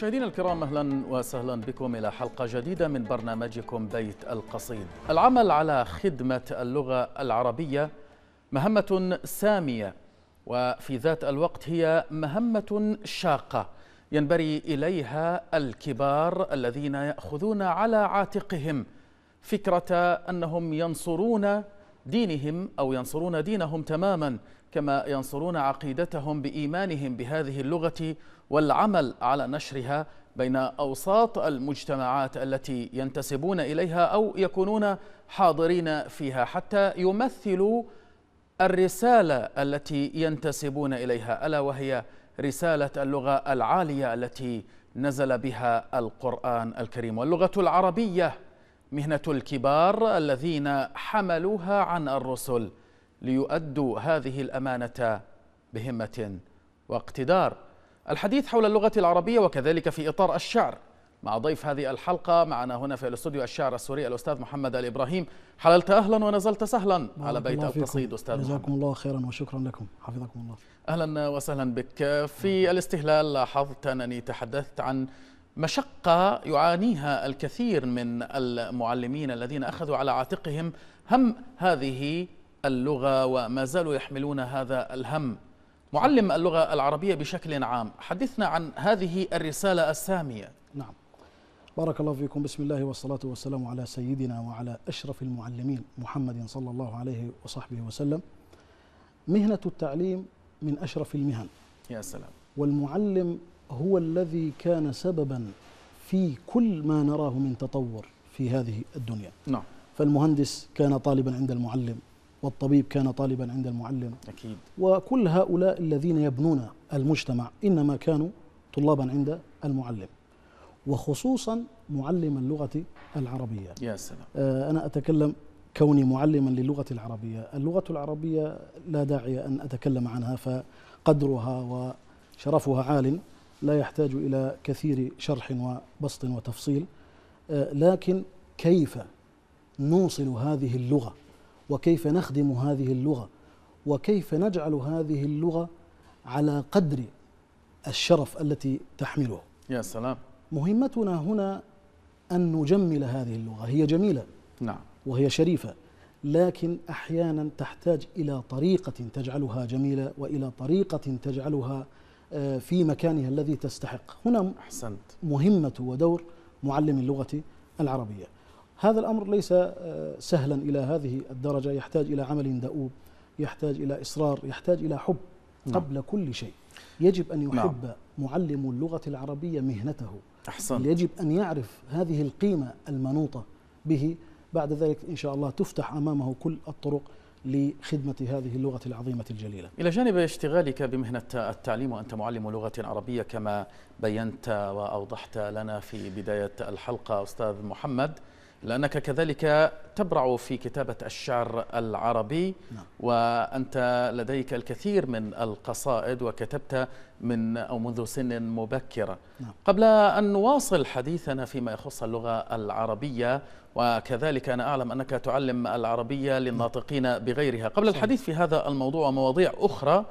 مشاهدينا الكرام اهلا وسهلا بكم الى حلقه جديده من برنامجكم بيت القصيد. العمل على خدمه اللغه العربيه مهمه ساميه وفي ذات الوقت هي مهمه شاقه ينبري اليها الكبار الذين ياخذون على عاتقهم فكره انهم ينصرون دينهم أو ينصرون دينهم تماما كما ينصرون عقيدتهم بإيمانهم بهذه اللغة والعمل على نشرها بين أوساط المجتمعات التي ينتسبون إليها أو يكونون حاضرين فيها حتى يمثلوا الرسالة التي ينتسبون إليها ألا وهي رسالة اللغة العالية التي نزل بها القرآن الكريم واللغة العربية مهنة الكبار الذين حملوها عن الرسل ليؤدوا هذه الأمانة بهمة واقتدار الحديث حول اللغة العربية وكذلك في إطار الشعر مع ضيف هذه الحلقة معنا هنا في الاستوديو الشعر السوري الأستاذ محمد الإبراهيم حللت أهلا ونزلت سهلا على بيت القصيد أستاذ جزاكم محمد. الله خيرا وشكرا لكم حفظكم الله أهلا وسهلا بك في الاستهلال لاحظت أنني تحدثت عن مشقة يعانيها الكثير من المعلمين الذين أخذوا على عاتقهم هم هذه اللغة وما زالوا يحملون هذا الهم معلم اللغة العربية بشكل عام حدثنا عن هذه الرسالة السامية نعم بارك الله فيكم بسم الله والصلاة والسلام على سيدنا وعلى أشرف المعلمين محمد صلى الله عليه وصحبه وسلم مهنة التعليم من أشرف المهن يا سلام والمعلم هو الذي كان سببا في كل ما نراه من تطور في هذه الدنيا نعم فالمهندس كان طالبا عند المعلم والطبيب كان طالبا عند المعلم أكيد وكل هؤلاء الذين يبنون المجتمع إنما كانوا طلابا عند المعلم وخصوصا معلم اللغة العربية يا سلام آه أنا أتكلم كوني معلما للغة العربية اللغة العربية لا داعي أن أتكلم عنها فقدرها وشرفها عال لا يحتاج إلى كثير شرح وبسط وتفصيل آه، لكن كيف نوصل هذه اللغة وكيف نخدم هذه اللغة وكيف نجعل هذه اللغة على قدر الشرف التي تحمله يا سلام مهمتنا هنا أن نجمل هذه اللغة هي جميلة نعم وهي شريفة لكن أحيانا تحتاج إلى طريقة تجعلها جميلة وإلى طريقة تجعلها آه، في مكانها الذي تستحق هنا أحسنت. مهمة ودور معلم اللغة العربية هذا الأمر ليس آه، سهلا إلى هذه الدرجة يحتاج إلى عمل دؤوب يحتاج إلى إصرار يحتاج إلى حب نعم. قبل نعم. كل شيء يجب أن نعم. يحب نعم. معلم اللغة العربية مهنته أحسنت. يجب أن يعرف هذه القيمة المنوطة به بعد ذلك إن شاء الله تفتح أمامه كل الطرق لخدمة هذه اللغة العظيمة الجليلة إلى جانب اشتغالك بمهنة التعليم وأنت معلم لغة عربية كما بينت وأوضحت لنا في بداية الحلقة أستاذ محمد لأنك كذلك تبرع في كتابة الشعر العربي نعم. وأنت لديك الكثير من القصائد وكتبت من أو منذ سن مبكرة نعم. قبل أن نواصل حديثنا فيما يخص اللغة العربية وكذلك أنا أعلم أنك تعلم العربية للناطقين نعم. بغيرها قبل صحيح. الحديث في هذا الموضوع ومواضيع أخرى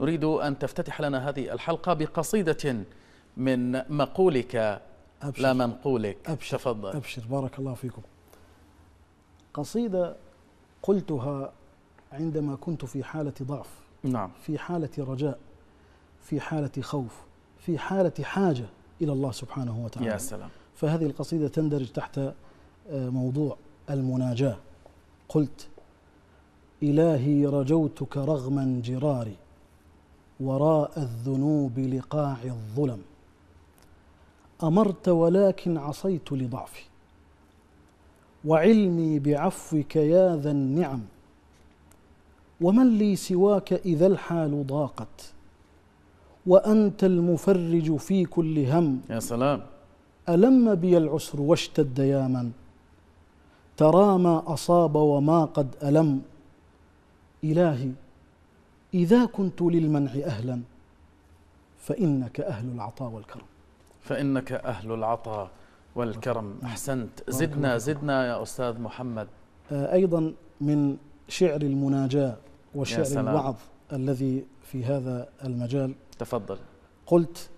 نريد أن تفتتح لنا هذه الحلقة بقصيدة من مقولك أبشر لا منقولك أبشر تفضل أبشر بارك الله فيكم قصيدة قلتها عندما كنت في حالة ضعف نعم في حالة رجاء في حالة خوف في حالة حاجة إلى الله سبحانه وتعالى يا سلام فهذه القصيدة تندرج تحت آه، موضوع المناجاة قلت إلهي رجوتك رغما جراري وراء الذنوب لقاع الظلم امرت ولكن عصيت لضعفي وعلمي بعفوك يا ذا النعم ومن لي سواك اذا الحال ضاقت وانت المفرج في كل هم يا سلام الم بي العسر واشتد يا من ترى ما اصاب وما قد الم الهي اذا كنت للمنع اهلا فانك اهل العطاء والكرم فإنك أهل العطاء والكرم أحسنت زدنا زدنا يا أستاذ محمد آه، أيضا من شعر المناجاة وشعر الوعظ الذي في هذا المجال تفضل قلت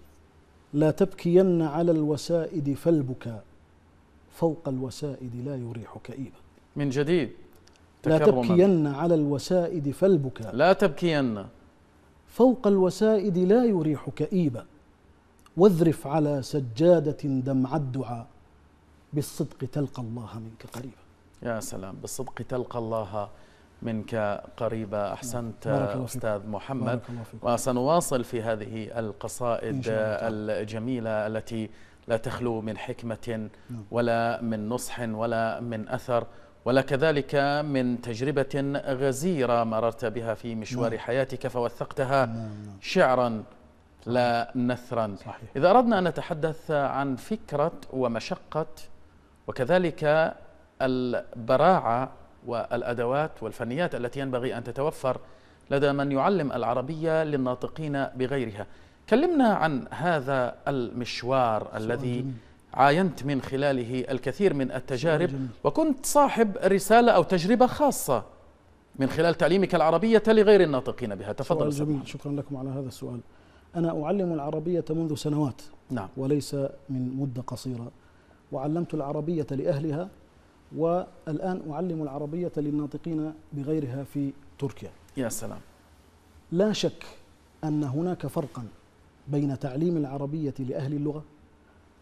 لا تبكين على الوسائد فالبكاء فوق الوسائد لا يريح كئيبا من جديد لا تبكين على الوسائد فالبكاء لا تبكين فوق الوسائد لا يريح كئيبا واذرف على سجادة دمع الدعاء بالصدق تلقى الله منك قريبا يا سلام بالصدق تلقى الله منك قريبا أحسنت أستاذ محمد وسنواصل في هذه القصائد الجميلة التي لا تخلو من حكمة نعم. ولا من نصح ولا من أثر ولا كذلك من تجربة غزيرة مررت بها في مشوار نعم. حياتك فوثقتها نعم، شعرا لا نثرا صحيح. إذا أردنا أن نتحدث عن فكرة ومشقة وكذلك البراعة والأدوات والفنيات التي ينبغي أن تتوفر لدى من يعلم العربية للناطقين بغيرها كلمنا عن هذا المشوار الذي جميل. عاينت من خلاله الكثير من التجارب وكنت صاحب رسالة أو تجربة خاصة من خلال تعليمك العربية لغير الناطقين بها تفضل سؤال جميل شكرا لكم على هذا السؤال أنا أعلم العربية منذ سنوات نعم. وليس من مدة قصيرة وعلمت العربية لأهلها والآن أعلم العربية للناطقين بغيرها في تركيا يا سلام لا شك أن هناك فرقا بين تعليم العربية لأهل اللغة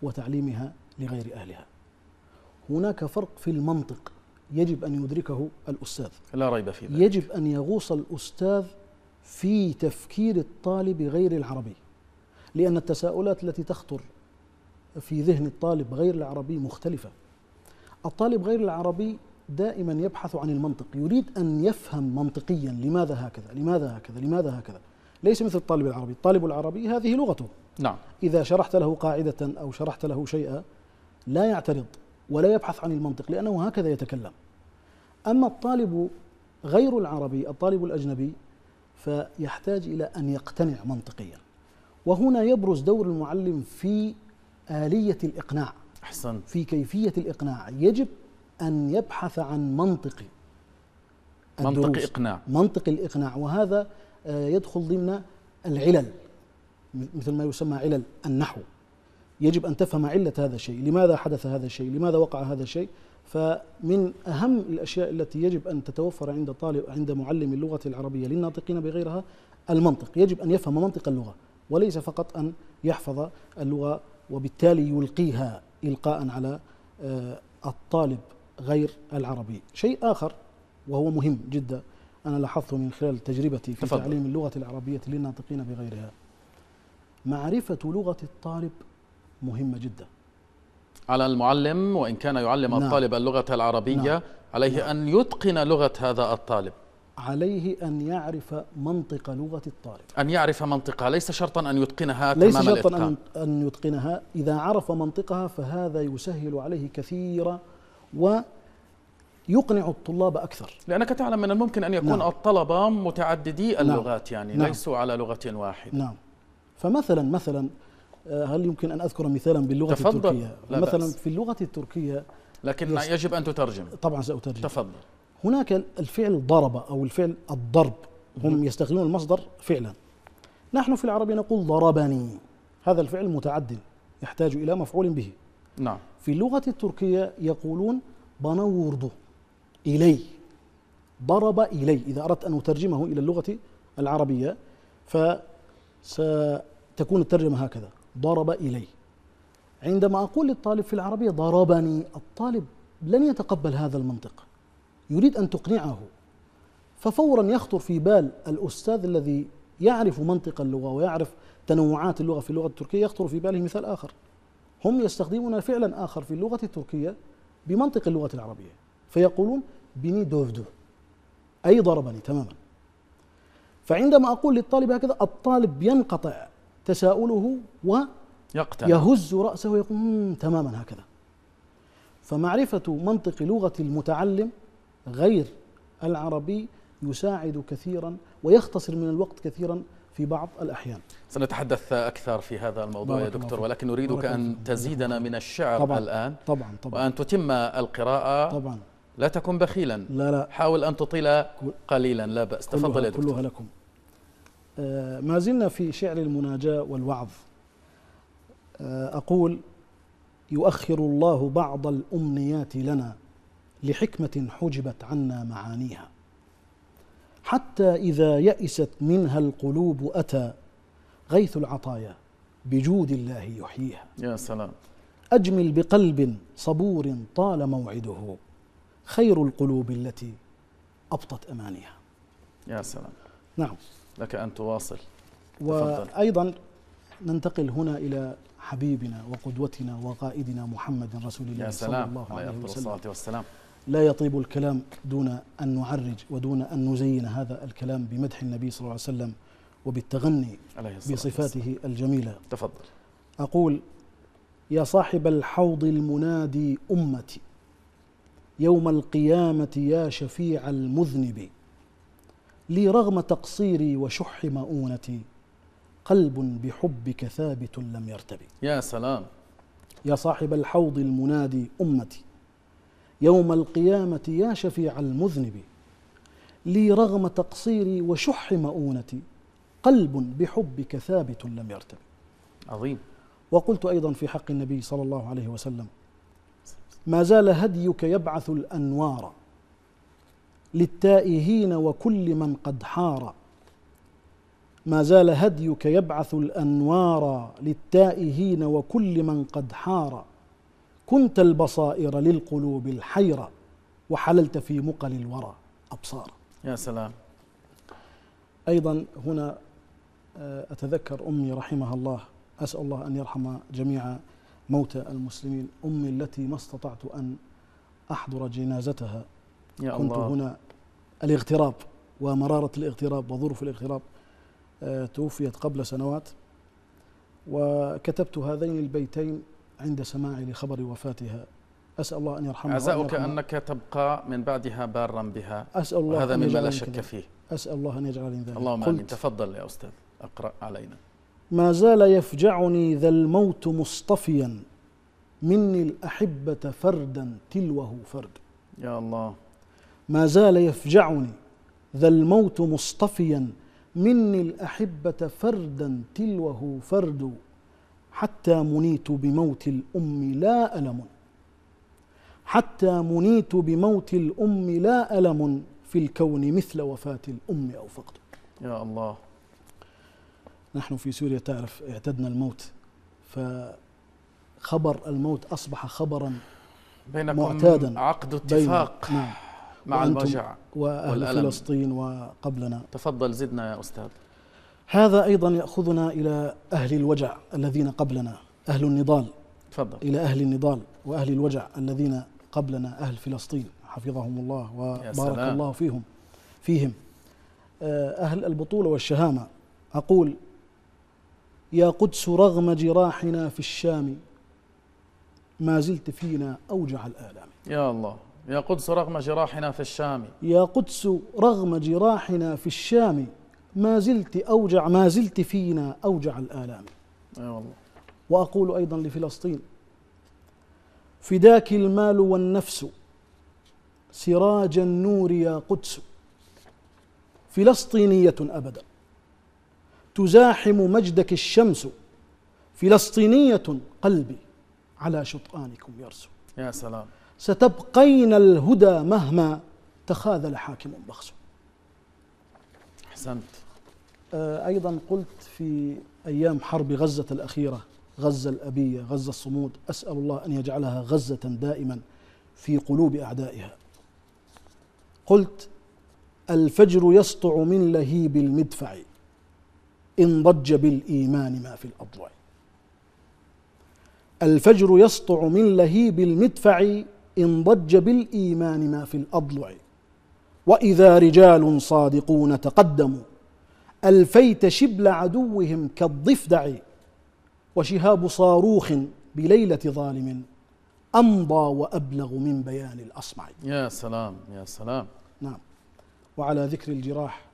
وتعليمها لغير أهلها هناك فرق في المنطق يجب أن يدركه الأستاذ لا ريب في ذلك يجب أن يغوص الأستاذ في تفكير الطالب غير العربي لأن التساؤلات التي تخطر في ذهن الطالب غير العربي مختلفة الطالب غير العربي دائما يبحث عن المنطق يريد أن يفهم منطقيا لماذا هكذا لماذا هكذا لماذا هكذا ليس مثل الطالب العربي الطالب العربي هذه لغته نعم إذا شرحت له قاعدة أو شرحت له شيئا لا يعترض ولا يبحث عن المنطق لأنه هكذا يتكلم أما الطالب غير العربي الطالب الأجنبي فيحتاج إلى أن يقتنع منطقيا وهنا يبرز دور المعلم في آلية الإقناع أحسن في كيفية الإقناع يجب أن يبحث عن منطق منطق إقناع منطق الإقناع وهذا آه، يدخل ضمن العلل مثل ما يسمى علل النحو يجب أن تفهم علة هذا الشيء لماذا حدث هذا الشيء لماذا وقع هذا الشيء فمن أهم الأشياء التي يجب أن تتوفر عند طالب عند معلم اللغة العربية للناطقين بغيرها المنطق يجب أن يفهم منطق اللغة وليس فقط أن يحفظ اللغة وبالتالي يلقيها إلقاء على آه، الطالب غير العربي شيء آخر وهو مهم جدا أنا لاحظته من خلال تجربتي في تفضل. تعليم اللغة العربية للناطقين بغيرها معرفة لغة الطالب مهمة جدا على المعلم وإن كان يعلم نعم. الطالب اللغة العربية نعم. عليه نعم. أن يتقن لغة هذا الطالب عليه أن يعرف منطق لغة الطالب أن يعرف منطقها ليس شرطا أن يتقنها ليس شرطا الإتقان. أن يتقنها إذا عرف منطقها فهذا يسهل عليه كثيرا و يقنع الطلاب أكثر لأنك تعلم من الممكن أن يكون نعم. الطلبة متعددي نعم. اللغات نعم. يعني نعم. ليسوا على لغة واحدة نعم فمثلا مثلا آه، هل يمكن أن أذكر مثالا باللغة تفضل. التركية لا مثلا بأس. في اللغة التركية لكن يست... يجب أن تترجم طبعا سأترجم تفضل هناك الفعل ضرب أو الفعل الضرب هم يستخدمون المصدر فعلا نحن في العربية نقول ضربني هذا الفعل متعد يحتاج إلى مفعول به نعم في اللغة التركية يقولون بنورد إلي ضرب إلي إذا أردت أن أترجمه إلى اللغة العربية فستكون الترجمة هكذا ضرب إلي عندما أقول للطالب في العربية ضربني الطالب لن يتقبل هذا المنطق يريد أن تقنعه ففورا يخطر في بال الأستاذ الذي يعرف منطق اللغة ويعرف تنوعات اللغة في اللغة التركية يخطر في باله مثال آخر هم يستخدمون فعلا آخر في اللغة التركية بمنطق اللغة العربية فيقولون بني دوفدو أي ضربني تماما فعندما أقول للطالب هكذا الطالب ينقطع تساؤله ويقتل يهز رأسه ويقول تماما هكذا فمعرفة منطق لغة المتعلم غير العربي يساعد كثيرا ويختصر من الوقت كثيرا في بعض الأحيان سنتحدث أكثر في هذا الموضوع يا دكتور ولكن نريدك أن تزيدنا من الشعر طبعًا الآن طبعا طبعا وأن تتم القراءة طبعا لا تكن بخيلا لا لا حاول أن تطيل قليلا لا بأس تفضل يا دكتور كلها لكم آه، ما زلنا في شعر المناجاة والوعظ آه، أقول يؤخر الله بعض الأمنيات لنا لحكمة حجبت عنا معانيها حتى إذا يئست منها القلوب أتى غيث العطايا بجود الله يحييها يا سلام أجمل بقلب صبور طال موعده خير القلوب التي أبطت أمانها يا سلام نعم لك أن تواصل وأيضا ننتقل هنا إلى حبيبنا وقدوتنا وقائدنا محمد رسول الله يا سلام. صلى الله عليه وسلم والسلام. لا يطيب الكلام دون أن نعرج ودون أن نزين هذا الكلام بمدح النبي صلى الله عليه وسلم وبالتغني عليه بصفاته والسلام. الجميلة تفضل أقول يا صاحب الحوض المنادي أمتي يوم القيامة يا شفيع المذنب لي رغم تقصيري وشح مؤونتي قلب بحبك ثابت لم يرتبي يا سلام يا صاحب الحوض المنادي أمتي يوم القيامة يا شفيع المذنب لي رغم تقصيري وشح مؤونتي قلب بحبك ثابت لم يرتب عظيم وقلت أيضا في حق النبي صلى الله عليه وسلم ما زال هديك يبعث الأنوار للتائهين وكل من قد حار ما زال هديك يبعث الانوار للتائهين وكل من قد حار كنت البصائر للقلوب الحيرة وحللت في مقل الورى أبصار يا سلام أيضا هنا آه، أتذكر أمي رحمها الله أسأل الله أن يرحم جميع موتى المسلمين أمي التي ما استطعت أن أحضر جنازتها يا كنت الله. هنا الاغتراب ومرارة الاغتراب وظروف الاغتراب آه، توفيت قبل سنوات وكتبت هذين البيتين عند سماعي لخبر وفاتها أسأل الله أن يرحمها عزاؤك أنك تبقى من بعدها بارا بها أسأل الله هذا مما لا شك فيه أسأل الله أن يجعلني ذلك اللهم آمين تفضل يا أستاذ أقرأ علينا ما زال يفجعني ذا الموت مصطفيا مني الأحبة فردا تلوه فرد يا الله ما زال يفجعني ذا الموت مصطفيا مني الأحبة فردا تلوه فرد حتى منيت بموت الأم لا ألم حتى منيت بموت الأم لا ألم في الكون مثل وفاة الأم أو فقد يا الله نحن في سوريا تعرف اعتدنا الموت فخبر الموت أصبح خبرا بينكم معتادا عقد اتفاق بين نعم مع البشع وأهل والألم. فلسطين وقبلنا تفضل زدنا يا أستاذ هذا أيضا يأخذنا إلى أهل الوجع الذين قبلنا أهل النضال تفضل إلى أهل النضال وأهل الوجع الذين قبلنا أهل فلسطين حفظهم الله وبارك الله فيهم فيهم آه، أهل البطولة والشهامة أقول يا قدس رغم جراحنا في الشام ما زلت فينا أوجع الآلام يا الله يا قدس رغم جراحنا في الشام يا قدس رغم جراحنا في الشام ما زلت أوجع ما زلت فينا أوجع الآلام أي أيوة والله وأقول أيضا لفلسطين فداك المال والنفس سراج النور يا قدس فلسطينية أبدا تزاحم مجدك الشمس فلسطينية قلبي على شطآنكم يرسو يا سلام ستبقين الهدى مهما تخاذل حاكم بخس أحسنت آه، أيضا قلت في أيام حرب غزة الأخيرة غزة الأبية غزة الصمود أسأل الله أن يجعلها غزة دائما في قلوب أعدائها قلت الفجر يسطع من لهيب المدفع إن ضج بالإيمان ما في الأضواء الفجر يسطع من لهيب المدفع إن ضج بالإيمان ما في الأضلع وإذا رجال صادقون تقدموا ألفيت شبل عدوهم كالضفدع وشهاب صاروخ بليلة ظالم أمضى وأبلغ من بيان الأصمع يا سلام يا سلام نعم وعلى ذكر الجراح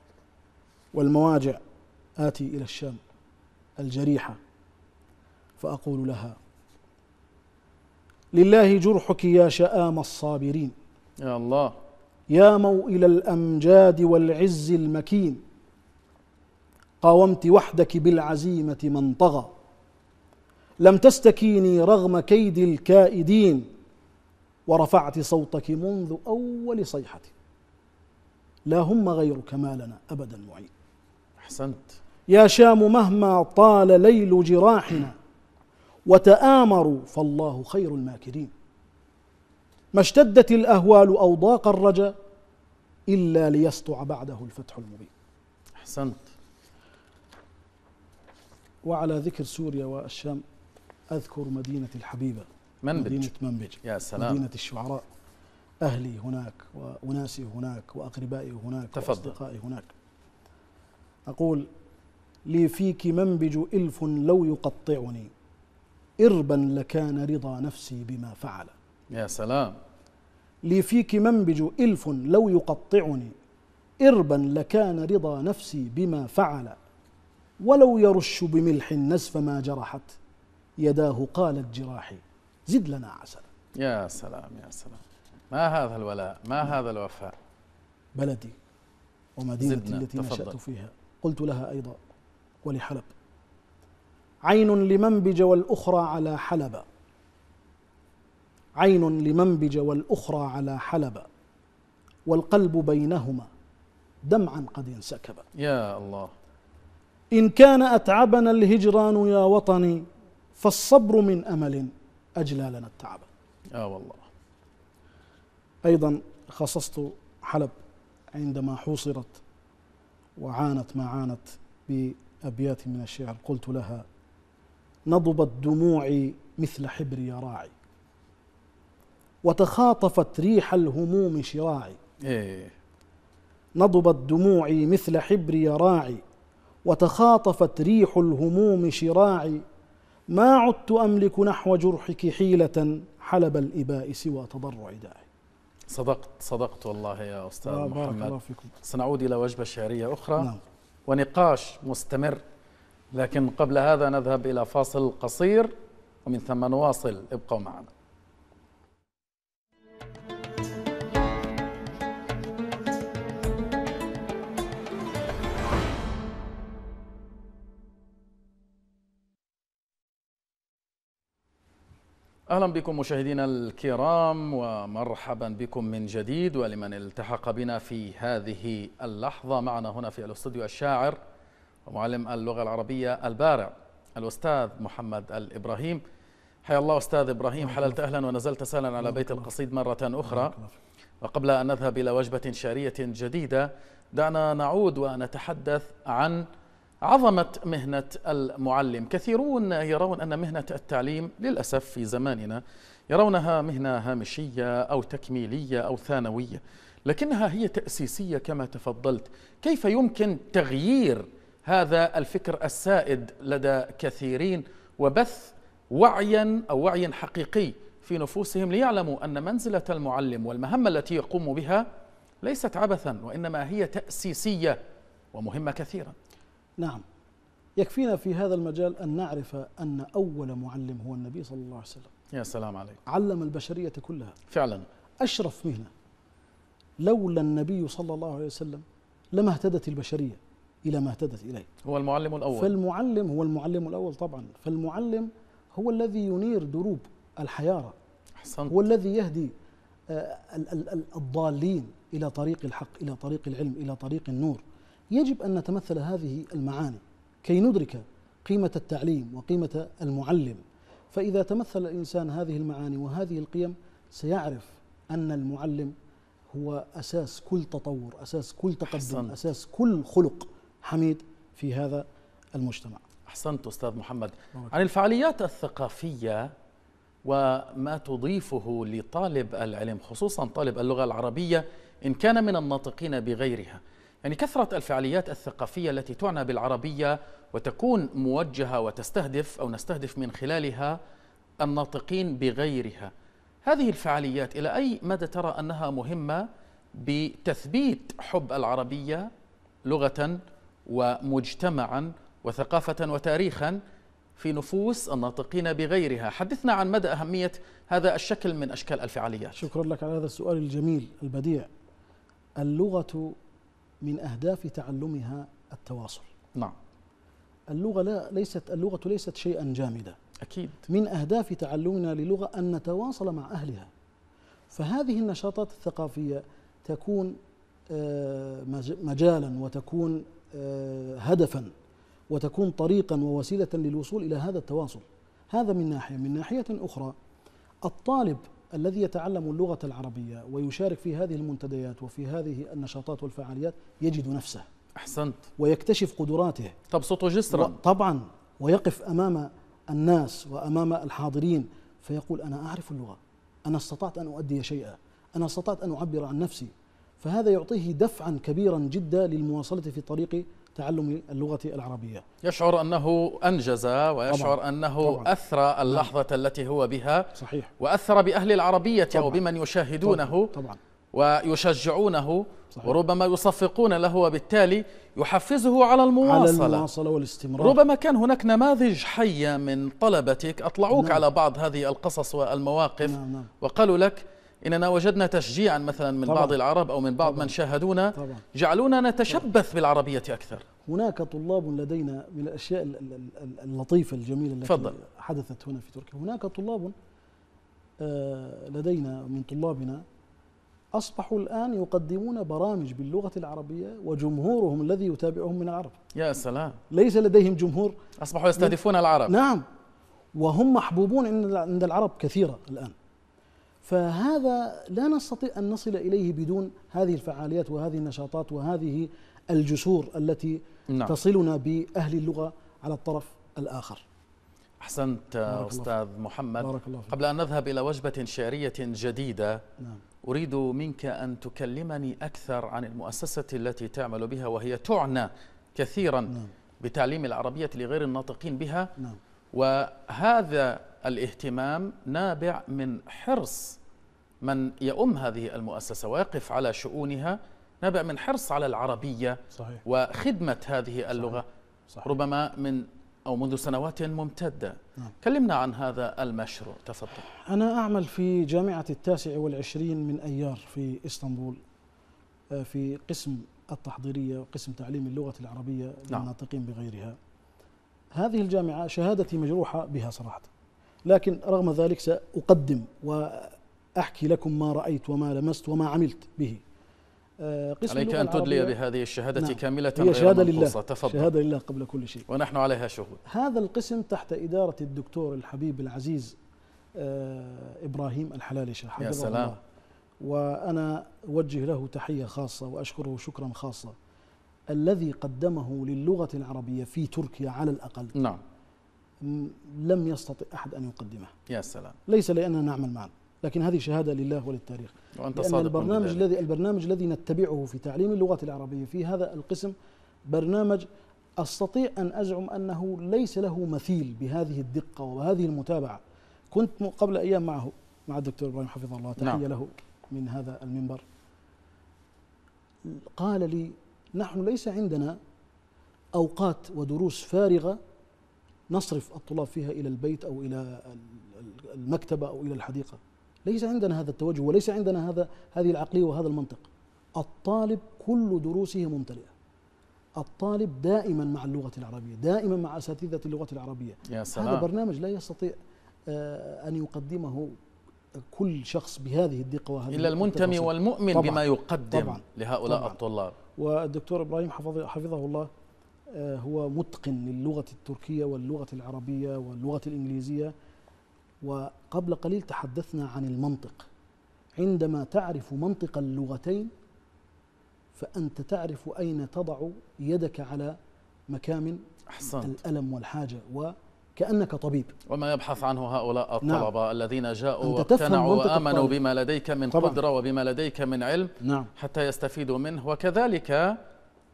والمواجع آتي إلى الشام الجريحة فأقول لها لله جرحك يا شآم الصابرين يا الله يا موئل الأمجاد والعز المكين قاومت وحدك بالعزيمة من طغى لم تستكيني رغم كيد الكائدين ورفعت صوتك منذ أول صيحة لا هم غيرك ما لنا أبدا معين أحسنت يا شام مهما طال ليل جراحنا وتآمروا فالله خير الماكرين ما اشتدت الأهوال أو ضاق الرجا إلا ليسطع بعده الفتح المبين أحسنت وعلى ذكر سوريا والشام أذكر مدينة الحبيبة منبج مدينة منبج يا سلام مدينة الشعراء أهلي هناك وأناسي هناك وأقربائي هناك تفضل. وأصدقائي هناك أقول لي فيك منبج إلف لو يقطعني إربا لكان رضا نفسي بما فعل يا سلام لي فيك منبج إلف لو يقطعني إربا لكان رضا نفسي بما فعل ولو يرش بملح نسف ما جرحت يداه قالت جراحي زد لنا عسلا يا سلام يا سلام ما هذا الولاء ما هذا الوفاء بلدي ومدينتي التي نشأت فيها قلت لها أيضا ولحلب عين لمنبج والأخرى على حلب عين لمنبج والأخرى على حلب والقلب بينهما دمعا قد انسكب يا الله إن كان أتعبنا الهجران يا وطني فالصبر من أمل أجلى لنا التعب آه والله أيضا خصصت حلب عندما حوصرت وعانت ما عانت بأبيات من الشعر قلت لها نضبت دموعي مثل حبر يراعي وتخاطفت ريح الهموم شراعي إيه. نضبت دموعي مثل حبر يراعي وتخاطفت ريح الهموم شراعي ما عدت أملك نحو جرحك حيلة حلب الإباء سوى تضرع داعي صدقت صدقت والله يا أستاذ محمد الله فيكم. سنعود إلى وجبة شعرية أخرى نعم. ونقاش مستمر لكن قبل هذا نذهب إلى فاصل قصير ومن ثم نواصل ابقوا معنا اهلا بكم مشاهدينا الكرام ومرحبا بكم من جديد ولمن التحق بنا في هذه اللحظه معنا هنا في الاستوديو الشاعر ومعلم اللغة العربية البارع الأستاذ محمد الإبراهيم حيا الله أستاذ إبراهيم حللت أهلا ونزلت سهلا على بيت القصيد مرة أخرى وقبل أن نذهب إلى وجبة شعرية جديدة دعنا نعود ونتحدث عن عظمة مهنة المعلم كثيرون يرون أن مهنة التعليم للأسف في زماننا يرونها مهنة هامشية أو تكميلية أو ثانوية لكنها هي تأسيسية كما تفضلت كيف يمكن تغيير هذا الفكر السائد لدى كثيرين وبث وعيا أو وعي حقيقي في نفوسهم ليعلموا أن منزلة المعلم والمهمة التي يقوم بها ليست عبثا وإنما هي تأسيسية ومهمة كثيرا نعم يكفينا في هذا المجال أن نعرف أن أول معلم هو النبي صلى الله عليه وسلم يا سلام عليك علم البشرية كلها فعلا أشرف مهنة لولا النبي صلى الله عليه وسلم لما اهتدت البشرية إلى ما اهتدت إليه هو المعلم الأول فالمعلم هو المعلم الأول طبعا فالمعلم هو الذي ينير دروب الحيارة أحسنت. هو الذي يهدي آه، الضالين إلى طريق الحق إلى طريق العلم إلى طريق النور يجب أن نتمثل هذه المعاني كي ندرك قيمة التعليم وقيمة المعلم فإذا تمثل الإنسان هذه المعاني وهذه القيم سيعرف أن المعلم هو أساس كل تطور أساس كل تقدم أحسنت. أساس كل خلق حميد في هذا المجتمع أحسنت أستاذ محمد عن الفعاليات الثقافية وما تضيفه لطالب العلم خصوصا طالب اللغة العربية إن كان من الناطقين بغيرها يعني كثرة الفعاليات الثقافية التي تعنى بالعربية وتكون موجهة وتستهدف أو نستهدف من خلالها الناطقين بغيرها هذه الفعاليات إلى أي مدى ترى أنها مهمة بتثبيت حب العربية لغة ومجتمعا وثقافة وتاريخا في نفوس الناطقين بغيرها حدثنا عن مدى أهمية هذا الشكل من أشكال الفعاليات شكرا لك على هذا السؤال الجميل البديع اللغة من أهداف تعلمها التواصل نعم اللغة لا ليست اللغة ليست شيئا جامدا أكيد من أهداف تعلمنا للغة أن نتواصل مع أهلها فهذه النشاطات الثقافية تكون آه، مجالا وتكون آه، هدفا وتكون طريقا ووسيله للوصول الى هذا التواصل هذا من ناحيه من ناحيه اخرى الطالب الذي يتعلم اللغه العربيه ويشارك في هذه المنتديات وفي هذه النشاطات والفعاليات يجد نفسه احسنت ويكتشف قدراته صوته جسرا طبعا ويقف امام الناس وامام الحاضرين فيقول انا اعرف اللغه انا استطعت ان اؤدي شيئا انا استطعت ان اعبر عن نفسي فهذا يعطيه دفعا كبيرا جدا للمواصلة في طريق تعلم اللغة العربية يشعر أنه أنجز ويشعر طبعا. أنه طبعا. أثرى نعم. اللحظة طبعا. التي هو بها صحيح وأثر بأهل العربية طبعا. أو بمن يشاهدونه طبعا. طبعا. ويشجعونه صحيح. وربما يصفقون له وبالتالي يحفزه على المواصلة على المواصلة والاستمرار ربما كان هناك نماذج حية من طلبتك أطلعوك نعم. على بعض هذه القصص والمواقف نعم. نعم. وقالوا لك إننا وجدنا تشجيعا مثلا من طبعا بعض العرب أو من بعض طبعا من شاهدونا طبعا جعلونا نتشبث بالعربية أكثر هناك طلاب لدينا من الأشياء اللطيفة الجميلة التي فضل. حدثت هنا في تركيا هناك طلاب آه، لدينا من طلابنا أصبحوا الآن يقدمون برامج باللغة العربية وجمهورهم الذي يتابعهم من العرب يا سلام ليس لديهم جمهور أصبحوا يستهدفون العرب نعم وهم محبوبون عند العرب كثيرا الآن فهذا لا نستطيع أن نصل إليه بدون هذه الفعاليات وهذه النشاطات وهذه الجسور التي نعم. تصلنا بأهل اللغة على الطرف الآخر أحسنت أستاذ محمد بارك الله فيك. قبل أن نذهب إلى وجبة شعرية جديدة نعم. أريد منك أن تكلمني أكثر عن المؤسسة التي تعمل بها وهي تعنى كثيرا نعم. بتعليم العربية لغير الناطقين بها نعم. وهذا الاهتمام نابع من حرص من يؤم هذه المؤسسة ويقف على شؤونها نبع من حرص على العربية صحيح. وخدمة هذه اللغة صحيح. صحيح. ربما من أو منذ سنوات ممتدة نعم. كلمنا عن هذا المشروع تفضل أنا أعمل في جامعة التاسع والعشرين من أيار في إسطنبول آه، في قسم التحضيرية وقسم تعليم اللغة العربية نعم. للناطقين بغيرها هذه الجامعة شهادتي مجروحة بها صراحة لكن رغم ذلك سأقدم و أحكي لكم ما رأيت وما لمست وما عملت به آه، قسم عليك أن تدلي بهذه الشهادة نعم كاملة هي شهادة لله تفضل شهادة لله قبل كل شيء ونحن عليها شهود هذا القسم تحت إدارة الدكتور الحبيب العزيز آه، إبراهيم الحلالي حفظه يا سلام الله وأنا أوجه له تحية خاصة وأشكره شكرا خاصا الذي قدمه للغة العربية في تركيا على الأقل نعم لم يستطع أحد أن يقدمه يا سلام ليس لأننا نعمل معا لكن هذه شهاده لله وللتاريخ وانت لأن صادق البرنامج الذي البرنامج الذي نتبعه في تعليم اللغات العربيه في هذا القسم برنامج استطيع ان ازعم انه ليس له مثيل بهذه الدقه وهذه المتابعه كنت قبل ايام معه مع الدكتور ابراهيم حفظه الله نعم. تحيه نعم. له من هذا المنبر قال لي نحن ليس عندنا اوقات ودروس فارغه نصرف الطلاب فيها الى البيت او الى المكتبه او الى الحديقه ليس عندنا هذا التوجه وليس عندنا هذا هذه العقلية وهذا المنطق الطالب كل دروسه ممتلئة الطالب دائما مع اللغة العربية دائما مع أساتذة اللغة العربية يا سلام. هذا برنامج لا يستطيع آه، أن يقدمه كل شخص بهذه الدقة وهذه إلا المنتمي والمؤمن طبعًا بما يقدم طبعًا لهؤلاء طبعًا الطلاب والدكتور إبراهيم حفظه الله آه، هو متقن للغة التركية واللغة العربية واللغة الإنجليزية وقبل قليل تحدثنا عن المنطق عندما تعرف منطق اللغتين فأنت تعرف أين تضع يدك على مكامن أحسنت. الألم والحاجة وكأنك طبيب وما يبحث عنه هؤلاء الطلبة نعم. الذين جاءوا واقتنعوا وآمنوا بما لديك من طبعا. قدرة وبما لديك من علم نعم. حتى يستفيدوا منه وكذلك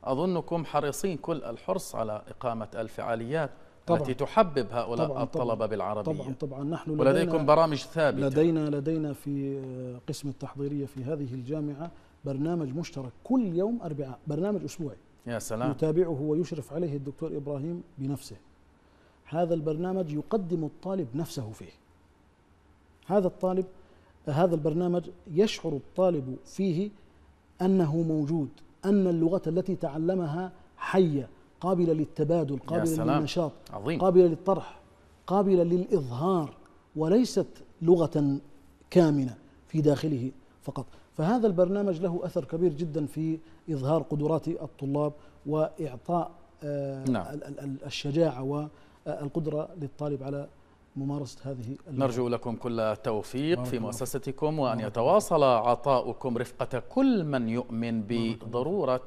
أظنكم حريصين كل الحرص على إقامة الفعاليات طبعا التي تحبب هؤلاء طبعا الطلبة طبعا بالعربية طبعا طبعا نحن لدينا ولديكم برامج ثابتة لدينا لدينا في آه، قسم التحضيرية في هذه الجامعة برنامج مشترك كل يوم أربعاء برنامج أسبوعي يا سلام يتابعه ويشرف عليه الدكتور إبراهيم بنفسه هذا البرنامج يقدم الطالب نفسه فيه هذا الطالب هذا البرنامج يشعر الطالب فيه أنه موجود أن اللغة التي تعلمها حية قابلة للتبادل قابلة للنشاط عظيم. قابلة للطرح قابلة للإظهار وليست لغة كامنة في داخله فقط فهذا البرنامج له أثر كبير جدا في إظهار قدرات الطلاب وإعطاء آه، نعم. الشجاعة والقدرة للطالب على ممارسة هذه المرة. نرجو لكم كل التوفيق في مؤسستكم وأن يتواصل عطاؤكم رفقة كل من يؤمن بضرورة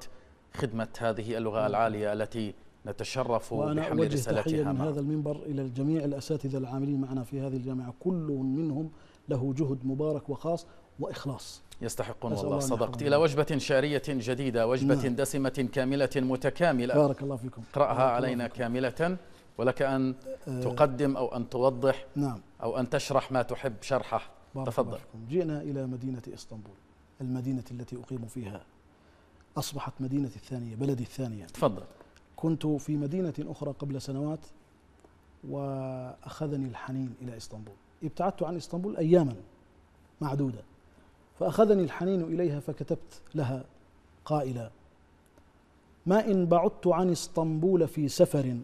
خدمة هذه اللغة نعم. العالية التي نتشرف وأنا بحمل رسالتها من هذا المنبر إلى الجميع الأساتذة العاملين معنا في هذه الجامعة كل منهم له جهد مبارك وخاص وإخلاص يستحقون والله صدقت إلى وجبة شعرية جديدة وجبة نعم. دسمة كاملة متكاملة بارك الله فيكم اقرأها علينا بارك كاملة ولك أن أه تقدم أو أن توضح نعم أو أن تشرح ما تحب شرحه تفضل بارك جئنا إلى مدينة إسطنبول المدينة التي أقيم فيها أصبحت مدينتي الثانية بلدي الثانية يعني. تفضل كنت في مدينة أخرى قبل سنوات وأخذني الحنين إلى إسطنبول ابتعدت عن إسطنبول أياما معدودة فأخذني الحنين إليها فكتبت لها قائلا ما إن بعدت عن إسطنبول في سفر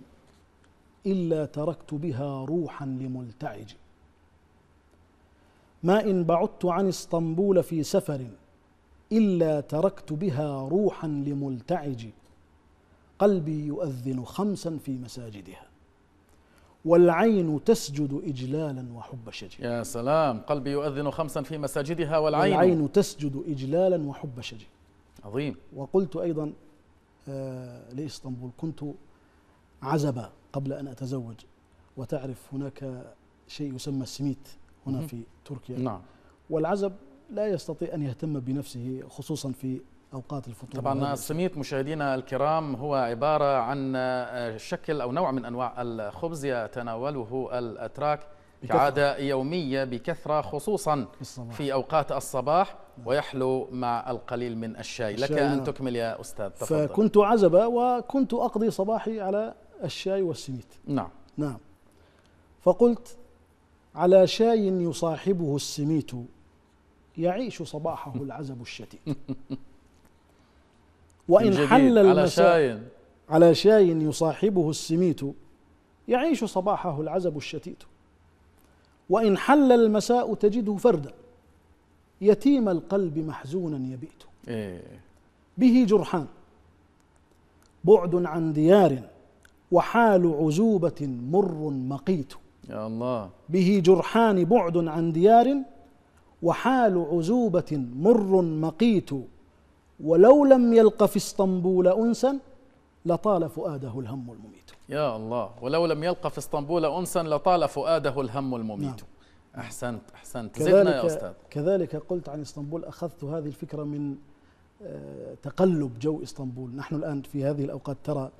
إلا تركت بها روحا لملتعج ما إن بعدت عن إسطنبول في سفر إلا تركت بها روحا لملتعجي قلبي يؤذن خمسا في مساجدها والعين تسجد إجلالا وحب شجي يا سلام قلبي يؤذن خمسا في مساجدها والعين والعين تسجد إجلالا وحب شجي عظيم وقلت أيضا آه، لإسطنبول كنت عزبا قبل أن أتزوج وتعرف هناك شيء يسمى السميت هنا في تركيا نعم والعزب لا يستطيع أن يهتم بنفسه خصوصا في أوقات الفطور طبعا سميت مشاهدينا الكرام هو عبارة عن آه، شكل أو نوع من أنواع الخبز يتناوله الأتراك كعادة يومية بكثرة خصوصا الصباح. في أوقات الصباح نعم. ويحلو مع القليل من الشاي لك أن نعم. تكمل يا أستاذ تفضل. فكنت عزبة وكنت أقضي صباحي على الشاي والسميت نعم نعم فقلت على شاي يصاحبه السميت يعيش صباحه العزب الشديد وإن حل على على شاي يصاحبه السميت يعيش صباحه العزب الشتيت وإن حل المساء تجده فردا يتيم القلب محزونا يبيت إيه. به جرحان بعد عن ديار وحال عزوبة مر مقيت يا الله به جرحان بعد عن ديار وحال عزوبة مر مقيت ولو لم يلق في اسطنبول أنسا لطال فؤاده الهم المميت يا الله ولو لم يلق في اسطنبول أنسا لطال فؤاده الهم المميت نعم. أحسنت أحسنت زدنا يا أستاذ كذلك قلت عن اسطنبول أخذت هذه الفكرة من آه، تقلب جو اسطنبول نحن الآن في هذه الأوقات ترى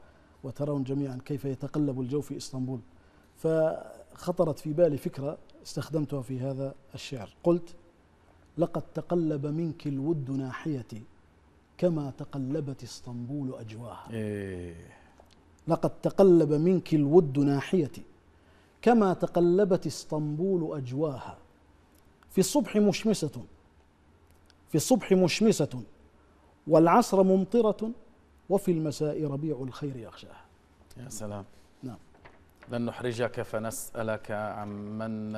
وترون جميعا كيف يتقلب الجو في اسطنبول فخطرت في بالي فكرة استخدمتها في هذا الشعر قلت لقد تقلب منك الود ناحيتي كما تقلبت اسطنبول أجواها إيه لقد تقلب منك الود ناحيتي كما تقلبت اسطنبول أجواها في الصبح مشمسة في الصبح مشمسة والعصر ممطرة وفي المساء ربيع الخير يغشاها يا سلام نعم لن نحرجك فنسألك عمن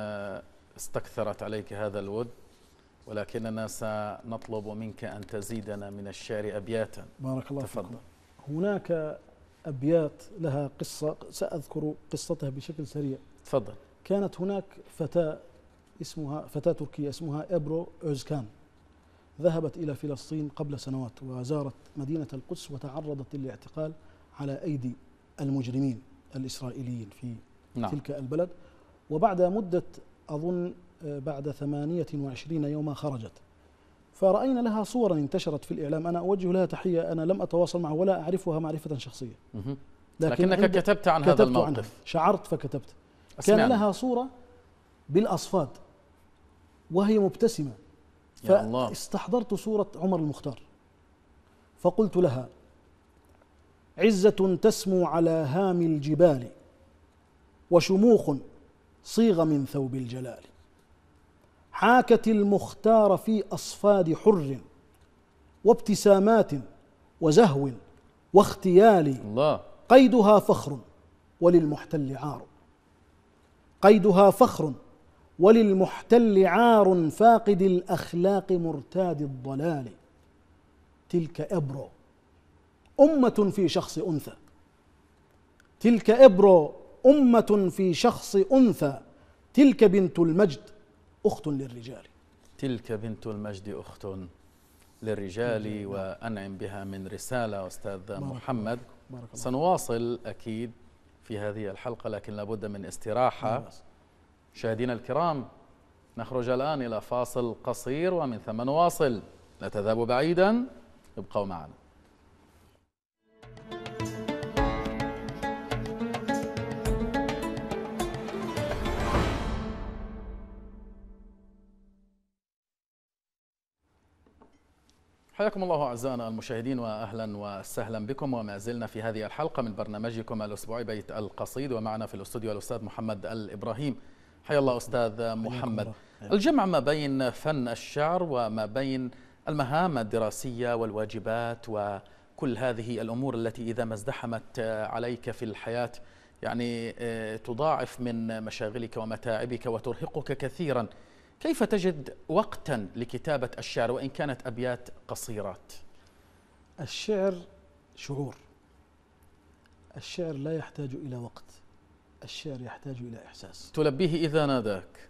استكثرت عليك هذا الود ولكننا سنطلب منك أن تزيدنا من الشعر أبياتا بارك الله تفضل. فيكم هناك أبيات لها قصة سأذكر قصتها بشكل سريع تفضل كانت هناك فتاة اسمها فتاة تركية اسمها إبرو أوزكان ذهبت إلى فلسطين قبل سنوات وزارت مدينة القدس وتعرضت للاعتقال على أيدي المجرمين الإسرائيليين في نعم. تلك البلد وبعد مدة أظن بعد ثمانية وعشرين يوما خرجت فرأينا لها صورا انتشرت في الإعلام أنا أوجه لها تحية أنا لم أتواصل معها ولا أعرفها معرفة شخصية لكن لكنك كتبت عن كتبت هذا الموقف عنها شعرت فكتبت كان لها صورة بالأصفاد وهي مبتسمة فاستحضرت صورة عمر المختار فقلت لها عزة تسمو على هام الجبال وشموخ صيغ من ثوب الجلال حاكت المختار في أصفاد حر وابتسامات وزهو واختيال الله قيدها فخر وللمحتل عار قيدها فخر وللمحتل عار فاقد الأخلاق مرتاد الضلال تلك إبرو أمة في شخص أنثى تلك إبرو أمة في شخص أنثى تلك بنت المجد أخت للرجال تلك بنت المجد أخت للرجال نعم. وأنعم بها من رسالة أستاذ بارك محمد بارك الله. سنواصل أكيد في هذه الحلقة لكن لابد من استراحة مشاهدينا الكرام نخرج الآن إلى فاصل قصير ومن ثم نواصل لا تذهبوا بعيدا ابقوا معنا حياكم الله أعزائنا المشاهدين وأهلا وسهلا بكم وما زلنا في هذه الحلقة من برنامجكم الأسبوعي بيت القصيد ومعنا في الأستوديو الأستاذ محمد الإبراهيم حيا الله أستاذ محمد الجمع ما بين فن الشعر وما بين المهام الدراسية والواجبات وكل هذه الأمور التي إذا ما ازدحمت عليك في الحياة يعني آه، تضاعف من مشاغلك ومتاعبك وترهقك كثيراً كيف تجد وقتا لكتابة الشعر وإن كانت أبيات قصيرات؟ الشعر شعور الشعر لا يحتاج إلى وقت الشعر يحتاج إلى إحساس تلبيه إذا ناداك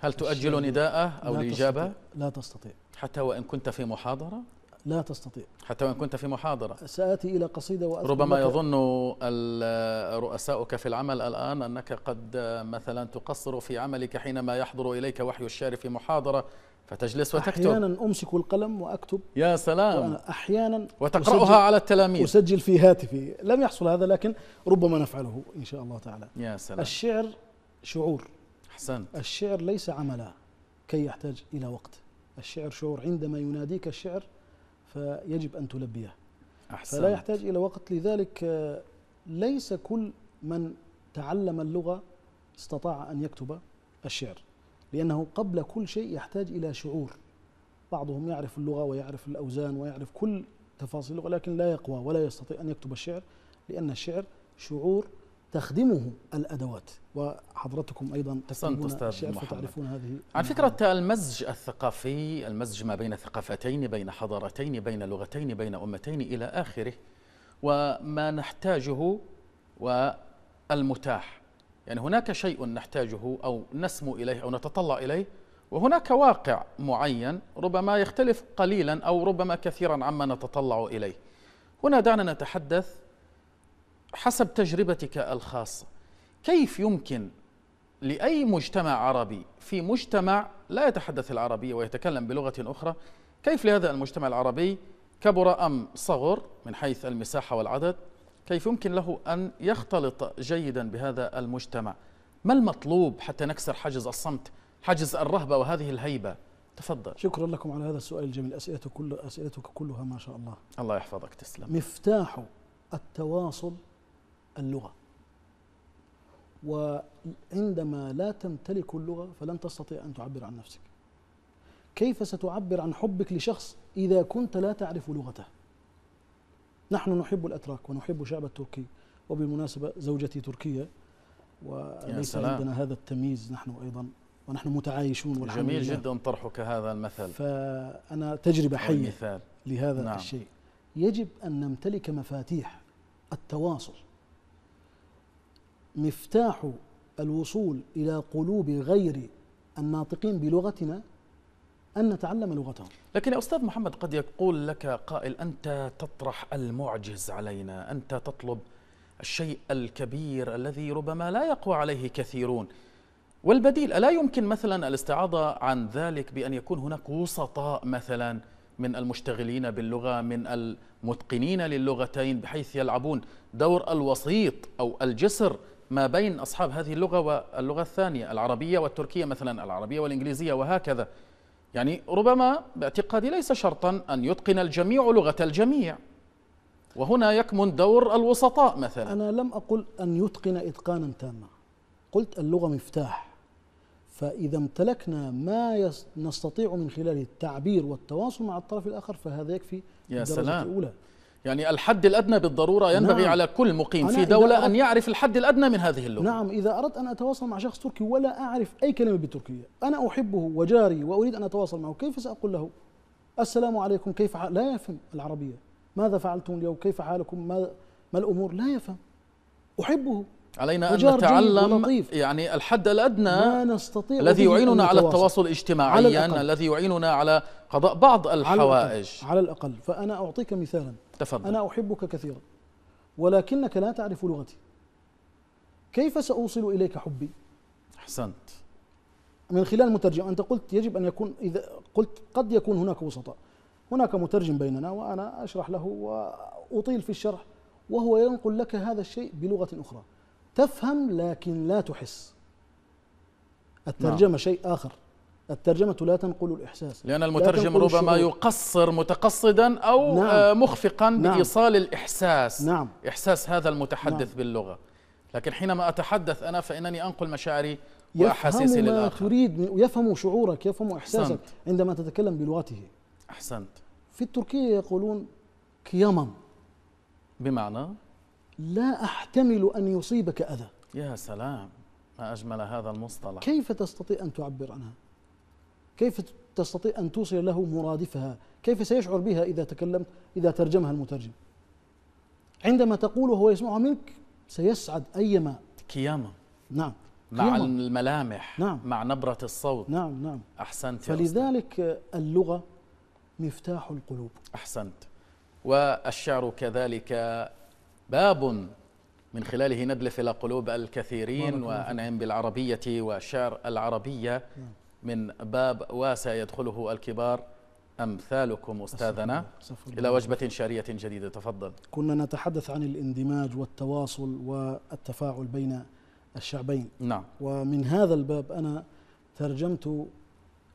هل تؤجل نداءه أو لا الإجابة؟ تستطيع. لا تستطيع حتى وإن كنت في محاضرة؟ لا تستطيع حتى وإن كنت في محاضرة سآتي إلى قصيدة وأثبت ربما يظن رؤساؤك في العمل الآن أنك قد مثلا تقصر في عملك حينما يحضر إليك وحي الشعر في محاضرة فتجلس وتكتب أحيانا أمسك القلم وأكتب يا سلام أحيانا وتقرأها على التلاميذ أسجل في هاتفي لم يحصل هذا لكن ربما نفعله إن شاء الله تعالى يا سلام الشعر شعور أحسنت الشعر ليس عملا كي يحتاج إلى وقت الشعر شعور عندما يناديك الشعر فيجب أن تلبيه أحسنت. فلا يحتاج إلى وقت لذلك آه، ليس كل من تعلم اللغة استطاع أن يكتب الشعر لأنه قبل كل شيء يحتاج إلى شعور بعضهم يعرف اللغة ويعرف الأوزان ويعرف كل تفاصيل اللغة لكن لا يقوى ولا يستطيع أن يكتب الشعر لأن الشعر شعور تخدمه الادوات وحضرتكم ايضا تكتبون اشياء فتعرفون هذه على فكره المزج الثقافي المزج ما بين ثقافتين بين حضارتين بين لغتين بين امتين الى اخره وما نحتاجه والمتاح يعني هناك شيء نحتاجه او نسمو اليه او نتطلع اليه وهناك واقع معين ربما يختلف قليلا او ربما كثيرا عما نتطلع اليه هنا دعنا نتحدث حسب تجربتك الخاصة كيف يمكن لأي مجتمع عربي في مجتمع لا يتحدث العربية ويتكلم بلغة أخرى كيف لهذا المجتمع العربي كبر أم صغر من حيث المساحة والعدد كيف يمكن له أن يختلط جيدا بهذا المجتمع ما المطلوب حتى نكسر حاجز الصمت حاجز الرهبة وهذه الهيبة تفضل شكرا لكم على هذا السؤال الجميل أسئلتك, كل أسئلتك كلها ما شاء الله الله يحفظك تسلم مفتاح التواصل اللغة وعندما لا تمتلك اللغة فلن تستطيع أن تعبر عن نفسك كيف ستعبر عن حبك لشخص إذا كنت لا تعرف لغته نحن نحب الأتراك ونحب شعب التركي وبالمناسبة زوجتي تركية وليس عندنا هذا التمييز نحن أيضا ونحن متعايشون جميل جدا طرحك هذا المثل فأنا تجربة حية لهذا نعم. الشيء يجب أن نمتلك مفاتيح التواصل مفتاح الوصول إلى قلوب غير الناطقين بلغتنا أن نتعلم لغتهم لكن يا أستاذ محمد قد يقول لك قائل أنت تطرح المعجز علينا أنت تطلب الشيء الكبير الذي ربما لا يقوى عليه كثيرون والبديل ألا يمكن مثلا الاستعاضة عن ذلك بأن يكون هناك وسطاء مثلا من المشتغلين باللغة من المتقنين للغتين بحيث يلعبون دور الوسيط أو الجسر ما بين أصحاب هذه اللغة واللغة الثانية العربية والتركية مثلا العربية والإنجليزية وهكذا يعني ربما باعتقادي ليس شرطا أن يتقن الجميع لغة الجميع وهنا يكمن دور الوسطاء مثلا أنا لم أقل أن يتقن إتقانا تاما قلت اللغة مفتاح فإذا امتلكنا ما نستطيع من خلاله التعبير والتواصل مع الطرف الآخر فهذا يكفي يا الدرجة سلام. الأولى يعني الحد الأدنى بالضرورة ينبغي نعم. على كل مقيم في دولة أن يعرف الحد الأدنى من هذه اللغة نعم إذا أردت أن أتواصل مع شخص تركي ولا أعرف أي كلمة بالتركية أنا أحبه وجاري وأريد أن أتواصل معه كيف سأقول له السلام عليكم كيف حال لا يفهم العربية ماذا فعلتم اليوم كيف حالكم ما, ما الأمور لا يفهم أحبه علينا أن نتعلم يعني الحد الأدنى ما نستطيع الذي يعيننا على التواصل اجتماعيا على الذي يعيننا على قضاء بعض الحوائج على الأقل, على الأقل. فأنا أعطيك مثالا تفضل أنا أحبك كثيرا ولكنك لا تعرف لغتي كيف سأوصل إليك حبي أحسنت من خلال مترجم أنت قلت يجب أن يكون إذا قلت قد يكون هناك وسطاء هناك مترجم بيننا وأنا أشرح له وأطيل في الشرح وهو ينقل لك هذا الشيء بلغة أخرى تفهم لكن لا تحس الترجمة نعم. شيء آخر الترجمة لا تنقل الإحساس لأن المترجم لا ربما يقصر متقصدا أو آه، نعم مخفقا نعم بإيصال الإحساس نعم إحساس هذا المتحدث نعم باللغة لكن حينما أتحدث أنا فإنني أنقل مشاعري وأحاسيسي للآخر ما تريد يفهم شعورك يفهم إحساسك أحسنت عندما تتكلم بلغته أحسنت في التركية يقولون كيمم بمعنى لا أحتمل أن يصيبك أذى يا سلام ما أجمل هذا المصطلح كيف تستطيع أن تعبر عنها كيف تستطيع أن توصل له مرادفها كيف سيشعر بها إذا تكلمت إذا ترجمها المترجم عندما تقول وهو يسمعها منك سيسعد أيما كياما نعم مع قيامة. الملامح نعم مع نبرة الصوت نعم نعم أحسنت فلذلك يا اللغة مفتاح القلوب أحسنت والشعر كذلك باب من خلاله ندلف إلى قلوب الكثيرين وأنعم بالعربية وشعر العربية نعم. من باب واسع يدخله الكبار أمثالكم أستاذنا إلى وجبة شعرية جديدة تفضل كنا نتحدث عن الاندماج والتواصل والتفاعل بين الشعبين نعم ومن هذا الباب أنا ترجمت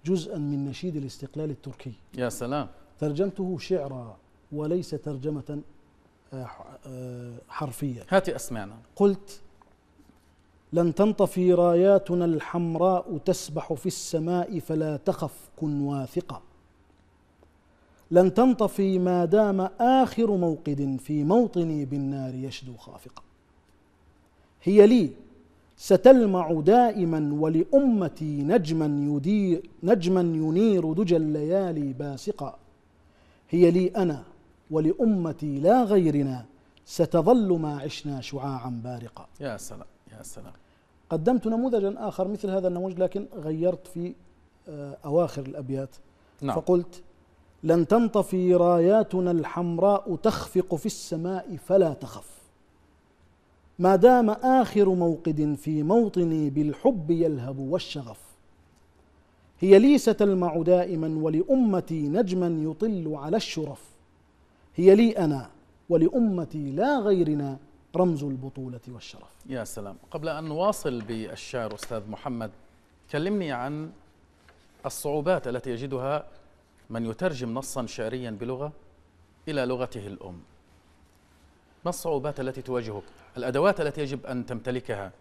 جزءا من نشيد الاستقلال التركي يا سلام ترجمته شعرا وليس ترجمة آه، آه، حرفية هاتي أسمعنا قلت لن تنطفي راياتنا الحمراء تسبح في السماء فلا تخف كن واثقا لن تنطفي ما دام آخر موقد في موطني بالنار يشدو خافقا هي لي ستلمع دائما ولأمتي نجما يدير نجما ينير دجى الليالي باسقا هي لي أنا ولأمتي لا غيرنا ستظل ما عشنا شعاعا بارقا يا سلام يا سلام قدمت نموذجا آخر مثل هذا النموذج لكن غيرت في آه، أواخر الأبيات نعم. فقلت لن تنطفي راياتنا الحمراء تخفق في السماء فلا تخف ما دام آخر موقد في موطني بالحب يلهب والشغف هي لي ستلمع دائما ولأمتي نجما يطل على الشرف هي لي أنا ولأمتي لا غيرنا رمز البطولة والشرف يا سلام قبل أن نواصل بالشعر أستاذ محمد كلمني عن الصعوبات التي يجدها من يترجم نصا شعريا بلغة إلى لغته الأم ما الصعوبات التي تواجهك؟ الأدوات التي يجب أن تمتلكها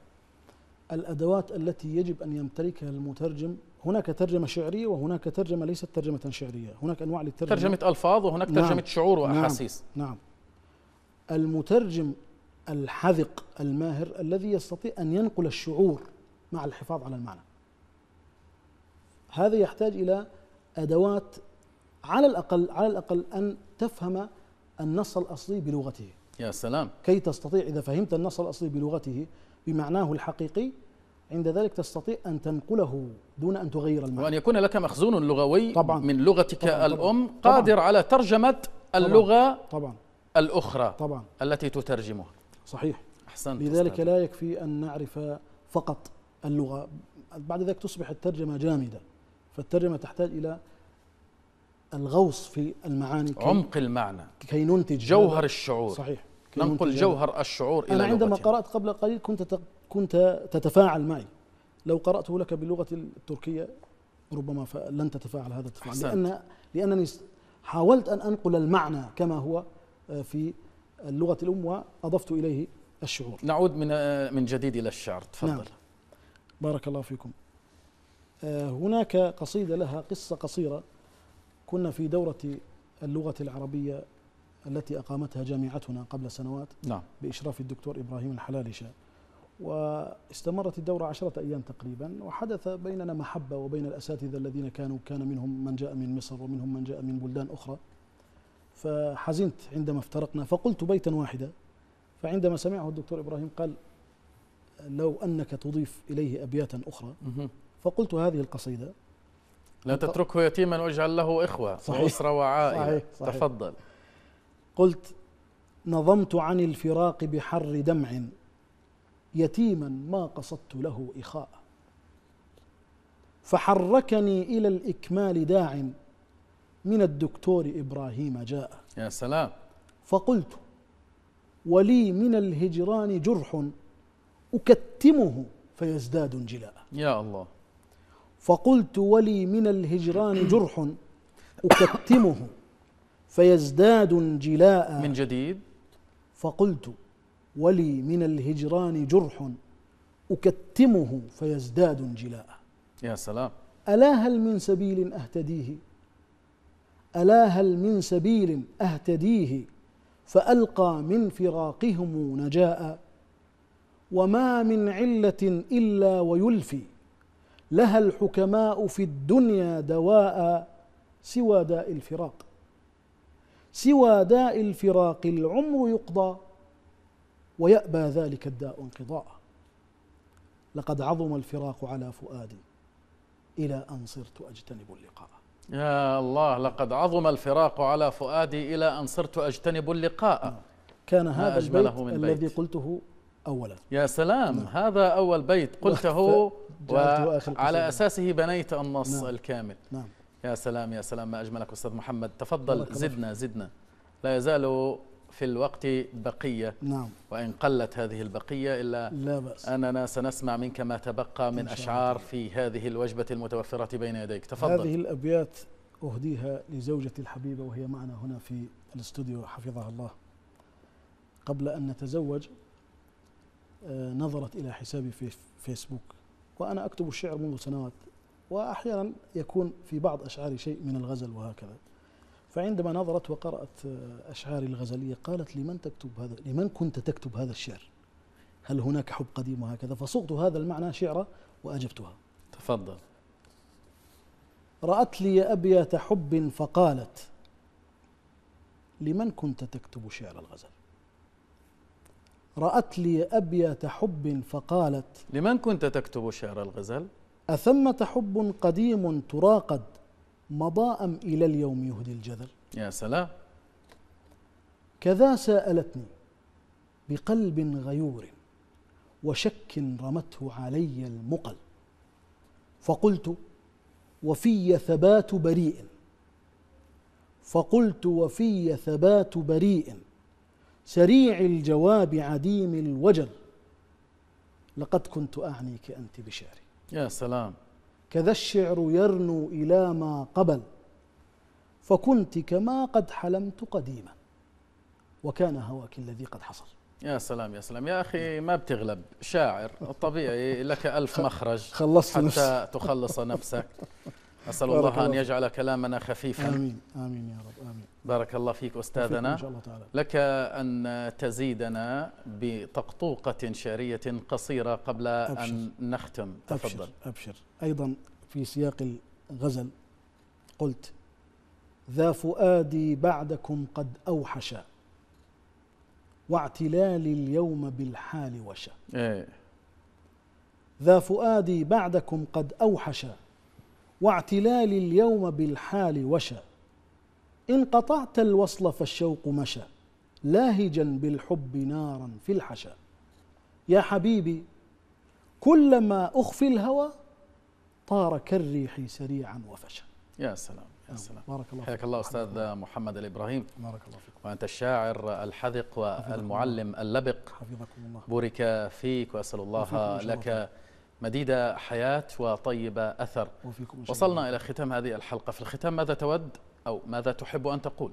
الأدوات التي يجب أن يمتلكها المترجم هناك ترجمة شعرية وهناك ترجمة ليست ترجمة شعرية هناك أنواع للترجمة ترجمة ألفاظ وهناك نعم ترجمة شعور وأحاسيس نعم, نعم المترجم الحذق الماهر الذي يستطيع أن ينقل الشعور مع الحفاظ على المعنى هذا يحتاج إلى أدوات على الأقل على الأقل أن تفهم النص الأصلي بلغته يا سلام كي تستطيع إذا فهمت النص الأصلي بلغته بمعناه الحقيقي عند ذلك تستطيع أن تنقله دون أن تغير المعنى وأن يكون لك مخزون لغوي طبعا من لغتك طبعا الأم طبعا قادر طبعا على ترجمة اللغة طبعا الأخرى طبعا التي تترجمها صحيح أحسنت لذلك أستاذ. لا يكفي أن نعرف فقط اللغة بعد ذلك تصبح الترجمة جامدة فالترجمة تحتاج إلى الغوص في المعاني عمق المعنى كي ننتج جوهر الشعور صحيح ننقل جوهر الشعور إلى أنا عندما لغتين. قرأت قبل قليل كنت كنت تتفاعل معي لو قرأته لك باللغة التركية ربما لن تتفاعل هذا التفاعل لأن لأنني حاولت أن أنقل المعنى كما هو آه، في اللغة الأم وأضفت إليه الشعور نعود من من جديد إلى الشعر تفضل نعم. بارك الله فيكم آه، هناك قصيدة لها قصة قصيرة كنا في دورة اللغة العربية التي أقامتها جامعتنا قبل سنوات نعم. بإشراف الدكتور إبراهيم الحلالشة واستمرت الدورة عشرة أيام تقريبا وحدث بيننا محبة وبين الأساتذة الذين كانوا كان منهم من جاء من مصر ومنهم من جاء من بلدان أخرى فحزنت عندما افترقنا فقلت بيتا واحدا فعندما سمعه الدكتور إبراهيم قال لو أنك تضيف إليه أبياتا أخرى فقلت هذه القصيدة لا تتركه يتيما واجعل له إخوة صحيح وأسرة وعائلة صحيح صحيح تفضل قلت نظمت عن الفراق بحر دمع يتيما ما قصدت له إخاء فحركني إلى الإكمال داع من الدكتور إبراهيم جاء يا سلام فقلت ولي من الهجران جرح أكتمه فيزداد انجلاء يا الله فقلت ولي من الهجران جرح أكتمه فيزداد انجلاء من جديد فقلت ولي من الهجران جرح أكتمه فيزداد انجلاء يا سلام ألا هل من سبيل أهتديه ألا هل من سبيل أهتديه فألقى من فراقهم نجاء وما من علة إلا ويلفي لها الحكماء في الدنيا دواء سوى داء الفراق سوى داء الفراق العمر يقضى ويأبى ذلك الداء انقضاء لقد عظم الفراق على فؤادي إلى أن صرت أجتنب اللقاء يا الله لقد عظم الفراق على فؤادي إلى أن صرت أجتنب اللقاء نعم. كان هذا البيت من الذي بيت. قلته أولا يا سلام نعم. هذا أول بيت قلته وعلى أساسه بنيت النص نعم. الكامل نعم. يا سلام يا سلام ما أجملك أستاذ محمد تفضل زدنا زدنا لا يزال في الوقت بقية نعم وإن قلت هذه البقية إلا لا بأس أننا سنسمع منك ما تبقى من أشعار في هذه الوجبة المتوفرة بين يديك تفضل هذه الأبيات أهديها لزوجتي الحبيبة وهي معنا هنا في الاستوديو حفظها الله قبل أن نتزوج آه، نظرت إلى حسابي في فيسبوك وأنا أكتب الشعر منذ سنوات وأحيانا يكون في بعض أشعاري شيء من الغزل وهكذا فعندما نظرت وقرأت آه، أشعاري الغزلية قالت لمن تكتب هذا لمن كنت تكتب هذا الشعر هل هناك حب قديم وهكذا فصغت هذا المعنى شعرا وأجبتها تفضل رأت لي أبيات حب فقالت لمن كنت تكتب شعر الغزل رأت لي أبيات حب فقالت لمن كنت تكتب شعر الغزل أثمة حب قديم تراقد مضى أم إلى اليوم يهدي الجدل يا سلام كذا سألتني بقلب غيور وشك رمته علي المقل فقلت وفي ثبات بريء فقلت وفي ثبات بريء سريع الجواب عديم الوجل لقد كنت أعنيك أنت بشعري يا سلام كذا الشعر يرنو إلى ما قبل فكنت كما قد حلمت قديما وكان هواك الذي قد حصل يا سلام يا سلام يا أخي ما بتغلب شاعر طبيعي لك ألف مخرج خلصت حتى تخلص نفسك أسأل الله أن يجعل كلامنا خفيفا آمين آمين يا رب آمين بارك الله فيك أستاذنا إن شاء الله تعالى لك أن تزيدنا بطقطوقة شعرية قصيرة قبل أبشر أن نختم تفضل أبشر, أبشر أيضا في سياق الغزل قلت ذا فؤادي بعدكم قد أوحش واعتلالي اليوم بالحال وشا إيه. ذا فؤادي بعدكم قد أوحش واعتلال اليوم بالحال وشى إن قطعت الوصل فالشوق مشى لاهجا بالحب نارا في الحشا يا حبيبي كلما أخفي الهوى طار كالريح سريعا وفشا يا سلام يا نعم، سلام بارك الله حياك الله أستاذ الله. محمد الإبراهيم بارك الله فيك وأنت الشاعر الحذق والمعلم اللبق حفظكم الله بورك فيك وأسأل الله لك الله. مديدة حياة وطيبة أثر وصلنا إلى ختام هذه الحلقة في الختام ماذا تود أو ماذا تحب أن تقول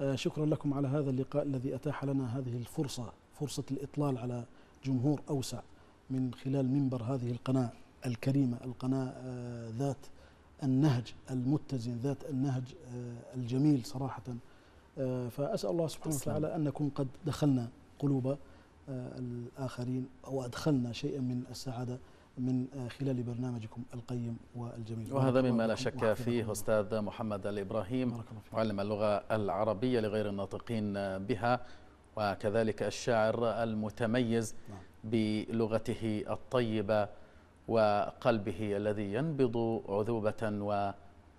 آه، شكرا لكم على هذا اللقاء الذي أتاح لنا هذه الفرصة فرصة الإطلال على جمهور أوسع من خلال منبر هذه القناة الكريمة القناة آه، ذات النهج المتزن ذات النهج آه، الجميل صراحة فأسأل الله سبحانه وتعالى أن نكون قد دخلنا قلوب الآخرين أو أدخلنا شيئا من السعادة من آه، خلال برنامجكم القيم والجميل وهذا مما لا شك فيه أستاذ محمد الإبراهيم معلم اللغة العربية لغير الناطقين آه، بها وكذلك الشاعر المتميز نعم. بلغته الطيبة وقلبه الذي ينبض عذوبة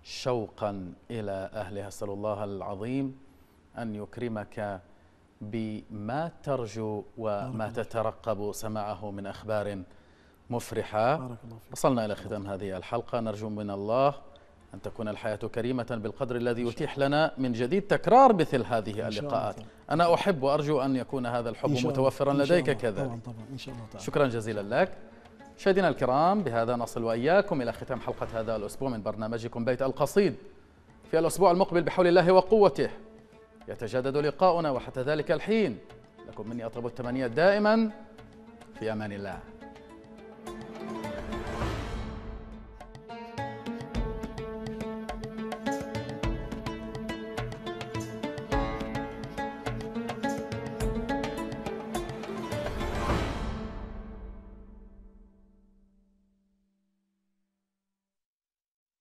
وشوقا إلى أهلها أسأل الله العظيم أن يكرمك بما ترجو وما تترقب سماعه من أخبار مفرحة بارك الله فيك. وصلنا إلى ختام هذه الحلقة نرجو من الله أن تكون الحياة كريمة بالقدر الذي يتيح لنا من جديد تكرار مثل هذه اللقاءات أنا أحب وأرجو أن يكون هذا الحب متوفرا لديك كذلك طبعا طبعا إن شاء الله تعالى. شكرا جزيلا لك مشاهدينا الكرام بهذا نصل وإياكم إلى ختام حلقة هذا الأسبوع من برنامجكم بيت القصيد في الأسبوع المقبل بحول الله وقوته يتجدد لقاؤنا وحتى ذلك الحين لكم مني أطلب التمنيات دائما في أمان الله